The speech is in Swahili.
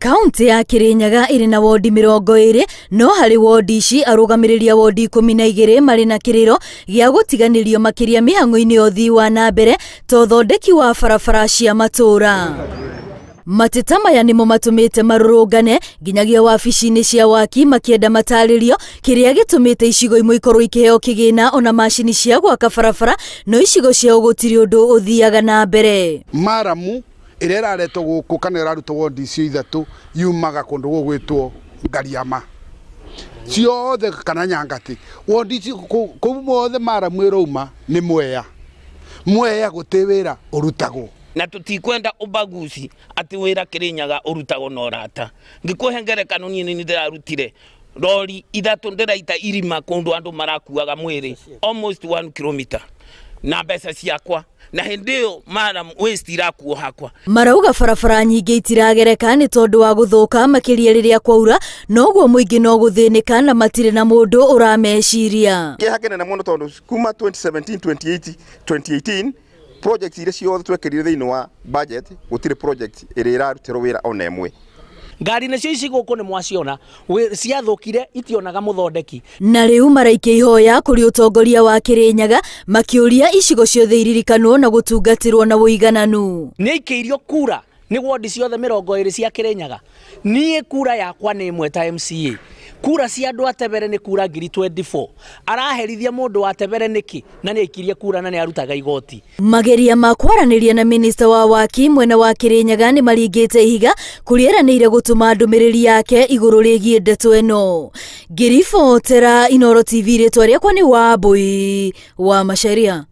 kaunti ya kirinyaga ĩrĩ na wondi mĩrongo ĩrĩ no harĩ wondi ici arũgamĩrĩri a wondi ikũmi na igĩrĩ marĩ na kĩrĩro gĩa gũtiganĩrio makĩria mĩhang'o-inĩ ya ũthii wa na mbere ta ũthondeki wa barabara cia matũũra mateta maya nĩmo matũmĩte marũrũngane nginyagia wabici-inĩ cia waki makĩenda matarĩrio kĩrĩa gĩtũmĩte icigo imwe ikorwo ikĩheo kĩgĩna ona macini cia gwaka barabara no icigo ciao gũtirĩ ũndũ ũthiaga na mbere maramu ä ĩraretwo gå kana ä rarutwo wondi icio ithatå yumaga kå ndå gå gwätwo ngariama ciothe kana nyangatĩ wondi icio kũu mothe maramu ä rauma nä mweya mweya gå tä wä ra å rutagwo na tutikwenda ubaguzi ati wira kirinyaga urutagwo na urata ngikwehe ngerekano niĩ nĩ ndĩrarutire rori ithatũ ndĩraita irima kũndũ andũ marakuaga mwĩrĩ almost one kilometer na mbeca ciakwa na hindi yo madam waste irakuo hakwa marauga barabara nyingĩ itiragereka nĩ tondũ wa gũthũka makĩria rĩrĩa kwaura noguo mũingĩ no gũthĩnĩka na matirĩ na mũndũ ũrameciria kĩeha kĩnene mũno tondũ kuma 2017 2018, 2018 project iria ciothe twekĩrire thĩinĩ wa budget gũtirĩ project ĩrĩa ĩrarutirwo wĩra ona ĩmwe ngari nacio ici gå kå nä mwaciona ciathåkire itionaga må thondeki na rä u maraikä ihoya kå rä å tongoria wa kä rä nyaga makä å ria icigo ciothe iririkanwo na gå tungatä rwo na wå igananu nä aikä irio kura nä wondi ciothe mä rongo ä rä cia kä rä nyaga niä kura yakwa nä ä mca kura cia andå atebere nä kura ngiri 24 araherithia må ndå watebere nä kä na nä ikirie kura na nä arutaga igoti mageria ma kwaranä na minista wa waki mwena wa kä rä nyaga nä maringä te ihiga kå rä eranä ire gå tå ma ndå mä rä ri yake igå rå rä giä ndeto ä no inoro tv rä twarä akwa nä wambui wa masharia